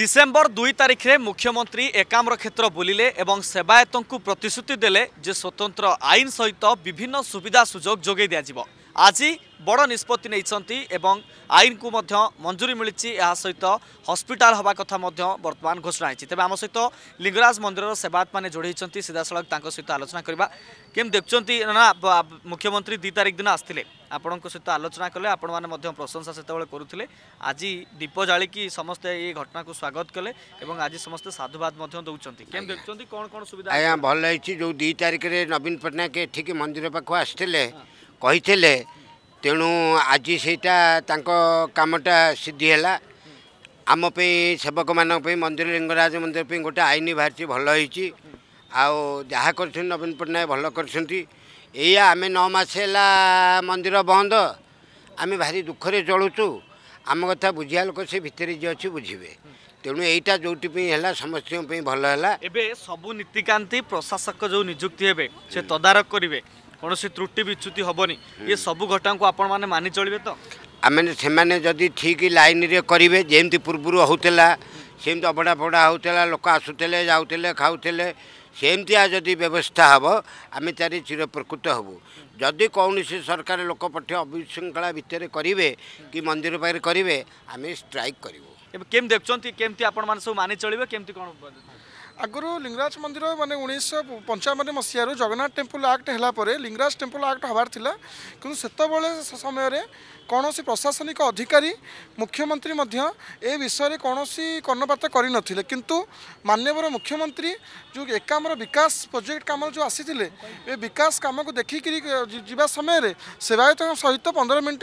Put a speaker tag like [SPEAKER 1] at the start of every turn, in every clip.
[SPEAKER 1] December দুই তারিখে মুখ্যমন্ত্রী একাম্র ক্ষেত্র বুলিলে এবং সেবায়ত প্রতিশ্রুতি দেলে যে স্বতন্ত্র আইন সহিত বিভিন্ন সুবিধা সুযোগ যোগাই দিয়া যাব আজি ବଡ଼ ନିଷ୍ପତ୍ତି ନେଇଛନ୍ତି ଏବଂ ଆଇନକୁ ମଧ୍ୟ ମଞ୍ଜୁରୀ ମିଳିଛି ଏହା ସହିତ ହସ୍ପିଟାଲ ହେବା କଥା ମଧ୍ୟ ବର୍ତ୍ତମାନ ଘୋଷଣା ହୋଇଛି ତେବେ ଆମ ସହିତ ଲିଙ୍ଗରାଜ ମନ୍ଦିରର ସେବାୟତମାନେ ଯୋଡ଼ିଛନ୍ତି ସିଧାସଳଖ ତାଙ୍କ ସହିତ ଆଲୋଚନା କରିବା କେମିତି ଦେଖୁଛନ୍ତି ନା ମୁଖ୍ୟମନ୍ତ୍ରୀ ଦୁଇ ତାରିଖ ଦିନ ଆସିଥିଲେ ଆପଣଙ୍କ ସହିତ ଆଲୋଚନା କଲେ ଆପଣମାନେ ମଧ୍ୟ ପ୍ରଶଂସା ସେତେବେଳେ କରୁଥିଲେ ଆଜି ଦୀପ ଜାଳିକି ସମସ୍ତେ ଏଇ ଘଟଣାକୁ ସ୍ୱାଗତ କଲେ ଏବଂ ଆଜି ସମସ୍ତେ ସାଧୁବାଦ ମଧ୍ୟ ଦେଉଛନ୍ତି କେମିତି ଦେଖୁଛନ୍ତି
[SPEAKER 2] କ'ଣ କ'ଣ ସୁବିଧା ଆଜ୍ଞା ଭଲ ହେଇଛି ଯେଉଁ ଦୁଇ ତାରିଖରେ ନବୀନ ପଟ୍ଟନାୟକ ଏଠିକି ମନ୍ଦିର ପାଖକୁ ଆସିଥିଲେ କହିଥିଲେ ତେଣୁ ଆଜି ସେଇଟା ତାଙ୍କ କାମଟା ସିଦ୍ଧି ହେଲା ଆମ ପାଇଁ ସେବକମାନଙ୍କ ପାଇଁ ମନ୍ଦିର ଲିଙ୍ଗରାଜ ମନ୍ଦିର ପାଇଁ ଗୋଟେ ଆଇନ ବାହାରିଛି ଭଲ ହେଇଛି ଆଉ ଯାହା କରିଛନ୍ତି ନବୀନ ପଟ୍ଟନାୟକ ଭଲ କରିଛନ୍ତି ଏଇଆ ଆମେ ନଅ ମାସ ହେଲା ମନ୍ଦିର ବନ୍ଦ ଆମେ ଭାରି ଦୁଃଖରେ ଚଳୁଛୁ ଆମ କଥା ବୁଝିବା ଲୋକ ସେ ଭିତରେ ଯିଏ ଅଛି ବୁଝିବେ ତେଣୁ ଏଇଟା ଯେଉଁଠି ପାଇଁ ହେଲା ସମସ୍ତଙ୍କ ପାଇଁ ଭଲ ହେଲା
[SPEAKER 1] ଏବେ ସବୁ ନୀତିକାନ୍ତି ପ୍ରଶାସକ ଯେଉଁ ନିଯୁକ୍ତି ହେବେ ସେ ତଦାରଖ କରିବେ କୌଣସି ତ୍ରୁଟି ବିଚ୍ୟୁତି ହେବନି ଏ ସବୁ ଘଟଣାକୁ ଆପଣମାନେ
[SPEAKER 2] ମାନି ଚଳିବେ ତ ଆମେ ସେମାନେ ଯଦି ଠିକ୍ ଲାଇନ୍ରେ କରିବେ ଯେମିତି ପୂର୍ବରୁ ହେଉଥିଲା ସେମିତି ଅବଢ଼ା ଫବଡ଼ା ହେଉଥିଲା ଲୋକ ଆସୁଥିଲେ ଯାଉଥିଲେ ଖାଉଥିଲେ ସେମିତିଆ ଯଦି ବ୍ୟବସ୍ଥା ହେବ ଆମେ ତାରି ଚିରପ୍ରକୃତ ହେବୁ ଯଦି କୌଣସି ସରକାର ଲୋକ ପଠାଇ ଅବିଶୃଙ୍ଖଳା ଭିତରେ କରିବେ କି ମନ୍ଦିର ପାଖରେ କରିବେ ଆମେ ଷ୍ଟ୍ରାଇକ୍ କରିବୁ
[SPEAKER 1] ଏବେ କେମିତି ଦେଖୁଛନ୍ତି କେମିତି ଆପଣମାନେ ସବୁ ମାନି ଚଳିବେ କେମିତି କ'ଣ
[SPEAKER 3] আগর লিঙ্গরাজ মন্দির মানে উনিশশো পঞ্চাবন মশিয়ার জগন্নাথ টেম্পল আক্ট হল পরে লিঙ্গরাজ টেম্পল আক্ট হবার লা কিন্তু সেতবে সময়ের কৌশি প্রশাসনিক অধিকারী মুখ্যমন্ত্রী মধ্য এ বিষয়ে কৌশি কর্ণপাত করে নথিলে কিন্তু মানবর মুখ্যমন্ত্রী যে একামর বিকাশ প্রোজেক্ট কামর যে আসিলে এ বিকাশ কামক দেখিকি যা সময়ের সেবায়ত সহিত পনেরো মিনিট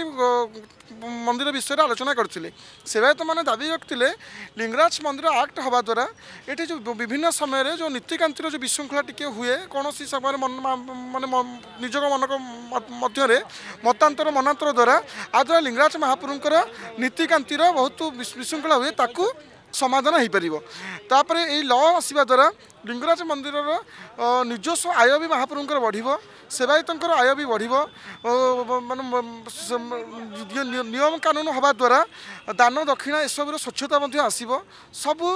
[SPEAKER 3] মন্দির বিষয়ে আলোচনা করলে সেবায়ত মানে দাবি রাখলে লিঙ্গরাজ মন্দির আক্ট হওয়া দ্বারা এটি যে বিভিন্ন ବିଭିନ୍ନ ସମୟରେ ଯେଉଁ ନୀତିକାନ୍ତିର ଯେଉଁ ବିଶୃଙ୍ଖଳା ଟିକିଏ ହୁଏ କୌଣସି ସମୟରେ ମାନେ ନିଜ ମନଙ୍କ ମଧ୍ୟରେ ମତାନ୍ତର ମନାନ୍ତର ଦ୍ୱାରା ଆଦ୍ୱାରା ଲିଙ୍ଗରାଜ ମହାପୁରୁଙ୍କର ନୀତିକାନ୍ତିର ବହୁତ ବିଶୃଙ୍ଖଳା ହୁଏ ତାକୁ ସମାଧାନ ହୋଇପାରିବ ତାପରେ ଏଇ ଲ ଆସିବା ଦ୍ୱାରା ଲିଙ୍ଗରାଜ ମନ୍ଦିରର ନିଜସ୍ୱ ଆୟ ବି ମହାପ୍ରଭୁଙ୍କର ବଢ଼ିବ ସେବାୟତଙ୍କର ଆୟ ବି ବଢ଼ିବ ମାନେ ନିୟମ କାନୁନ ହେବା ଦ୍ୱାରା ଦାନ ଦକ୍ଷିଣା ଏସବୁର ସ୍ୱଚ୍ଛତା ମଧ୍ୟ ଆସିବ ସବୁ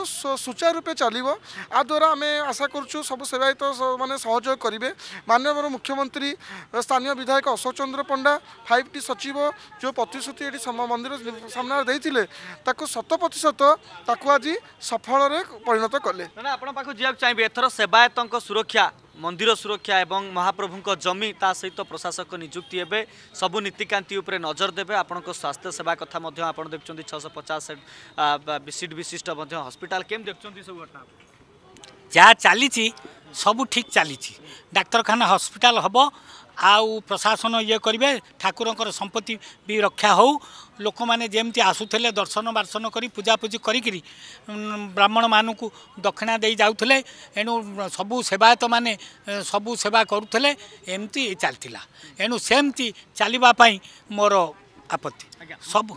[SPEAKER 3] ସୁଚାରୁ ରୂପେ ଚାଲିବ ଆ ଦ୍ୱାରା ଆମେ ଆଶା କରୁଛୁ ସବୁ ସେବାୟତ ମାନେ ସହଯୋଗ କରିବେ ମାନ୍ୟବର ମୁଖ୍ୟମନ୍ତ୍ରୀ ସ୍ଥାନୀୟ ବିଧାୟକ ଅଶୋକ ଚନ୍ଦ୍ର ପଣ୍ଡା ଫାଇଭ ଟି ସଚିବ ଯେଉଁ ପ୍ରତିଶ୍ରୁତି ଏଠି ମନ୍ଦିର ସାମ୍ନାରେ ଦେଇଥିଲେ ତାକୁ ଶତ ପ୍ରତିଶତ ତାକୁ ତାକୁ ଆଜି ସଫଳରେ ପରିଣତ କଲେ
[SPEAKER 1] ଆପଣ ପାଖକୁ ଯିବାକୁ ଚାହିଁବେ ଏଥର ସେବାୟତଙ୍କ ସୁରକ୍ଷା ମନ୍ଦିର ସୁରକ୍ଷା ଏବଂ ମହାପ୍ରଭୁଙ୍କ ଜମି ତା ସହିତ ପ୍ରଶାସକ ନିଯୁକ୍ତି ହେବେ ସବୁ ନୀତିକାନ୍ତି ଉପରେ ନଜର ଦେବେ ଆପଣଙ୍କ ସ୍ୱାସ୍ଥ୍ୟ ସେବା କଥା ମଧ୍ୟ ଆପଣ ଦେଖୁଛନ୍ତି ଛଅଶହ ପଚାଶ ସିଟ୍ ବିଶିଷ୍ଟ ମଧ୍ୟ ହସ୍ପିଟାଲ କେମିତି ଦେଖୁଛନ୍ତି ସବୁ ଘଟଣା
[SPEAKER 4] ଯାହା ଚାଲିଛି ସବୁ ଠିକ୍ ଚାଲିଛି ଡାକ୍ତରଖାନା ହସ୍ପିଟାଲ ହେବ ଆଉ ପ୍ରଶାସନ ଇଏ କରିବେ ଠାକୁରଙ୍କର ସମ୍ପତ୍ତି ବି ରକ୍ଷା ହେଉ ଲୋକମାନେ ଯେମିତି ଆସୁଥିଲେ ଦର୍ଶନ ବାର୍ଶନ କରି ପୂଜାପୂଜି କରିକିରି ବ୍ରାହ୍ମଣମାନଙ୍କୁ ଦକ୍ଷିଣା ଦେଇ ଯାଉଥିଲେ ଏଣୁ ସବୁ ସେବାୟତମାନେ ସବୁ ସେବା କରୁଥିଲେ ଏମିତି ଚାଲିଥିଲା ଏଣୁ ସେମିତି ଚାଲିବା ପାଇଁ ମୋର ଆପତ୍ତି ସବୁ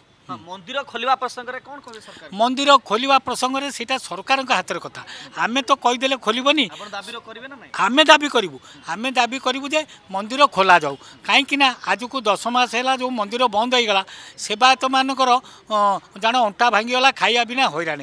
[SPEAKER 1] ମନ୍ଦିର ଖୋଲିବା ପ୍ରସଙ୍ଗରେ କ'ଣ କହିବେ
[SPEAKER 4] ମନ୍ଦିର ଖୋଲିବା ପ୍ରସଙ୍ଗରେ ସେଇଟା ସରକାରଙ୍କ ହାତରେ କଥା ଆମେ ତ କହିଦେଲେ ଖୋଲିବନି ଆମେ ଦାବି କରିବୁ ଆମେ ଦାବି କରିବୁ ଯେ ମନ୍ଦିର ଖୋଲାଯାଉ କାହିଁକିନା ଆଜକୁ ଦଶ ମାସ ହେଲା ଯେଉଁ ମନ୍ଦିର ବନ୍ଦ ହେଇଗଲା ସେବାୟତମାନଙ୍କର ଜଣେ ଅଣ୍ଟା ଭାଙ୍ଗିଗଲା ଖାଇବା ବିନା ହଇରାଣ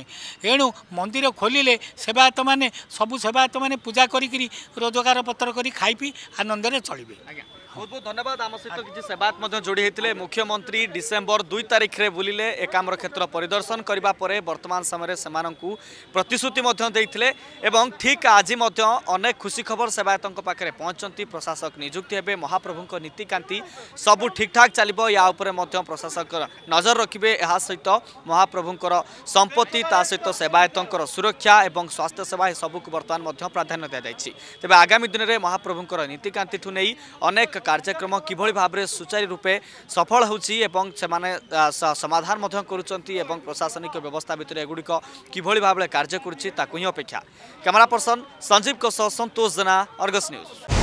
[SPEAKER 4] ଏଣୁ ମନ୍ଦିର ଖୋଲିଲେ ସେବାୟତମାନେ ସବୁ ସେବାୟତମାନେ ପୂଜା କରିକିରି ରୋଜଗାର ପତ୍ର କରି ଖାଇପି ଆନନ୍ଦରେ ଚଳିବେ ଆଜ୍ଞା
[SPEAKER 1] ବହୁତ ବହୁତ ଧନ୍ୟବାଦ ଆମ ସହିତ କିଛି ସେବାୟତ ମଧ୍ୟ ଯୋଡ଼ି ହୋଇଥିଲେ ମୁଖ୍ୟମନ୍ତ୍ରୀ ଡିସେମ୍ବର ଦୁଇ ତାରିଖରେ ବୁଲିଲେ ଏକାମ୍ର କ୍ଷେତ୍ର ପରିଦର୍ଶନ କରିବା ପରେ ବର୍ତ୍ତମାନ ସମୟରେ ସେମାନଙ୍କୁ ପ୍ରତିଶ୍ରୁତି ମଧ୍ୟ ଦେଇଥିଲେ ଏବଂ ଠିକ୍ ଆଜି ମଧ୍ୟ ଅନେକ ଖୁସି ଖବର ସେବାୟତଙ୍କ ପାଖରେ ପହଞ୍ଚନ୍ତି ପ୍ରଶାସକ ନିଯୁକ୍ତି ହେବେ ମହାପ୍ରଭୁଙ୍କ ନୀତିକାନ୍ତି ସବୁ ଠିକ୍ଠାକ୍ ଚାଲିବ ଏହା ଉପରେ ମଧ୍ୟ ପ୍ରଶାସକ ନଜର ରଖିବେ ଏହା ସହିତ ମହାପ୍ରଭୁଙ୍କର ସମ୍ପତ୍ତି ତା ସହିତ ସେବାୟତଙ୍କର ସୁରକ୍ଷା ଏବଂ ସ୍ୱାସ୍ଥ୍ୟ ସେବା ଏସବୁକୁ ବର୍ତ୍ତମାନ ମଧ୍ୟ ପ୍ରାଧାନ୍ୟ ଦିଆଯାଇଛି ତେବେ ଆଗାମୀ ଦିନରେ ମହାପ୍ରଭୁଙ୍କର ନୀତିକାନ୍ତିଠୁ ନେଇ ଅନେକ কার্যক্রম কিভাবে ভাবে সুচারু রূপে সফল হচ্ছে এবং সে সমাধান করছেন এবং প্রশাসনিক ব্যবস্থা ভিতরে এগুড়িক কিভাবে ভাবে কার্য করছে তাকে হি অপেক্ষা ক্যামেরা পর্সন সঞ্জীব সন্তোষ জেনা অর্গস নিউজ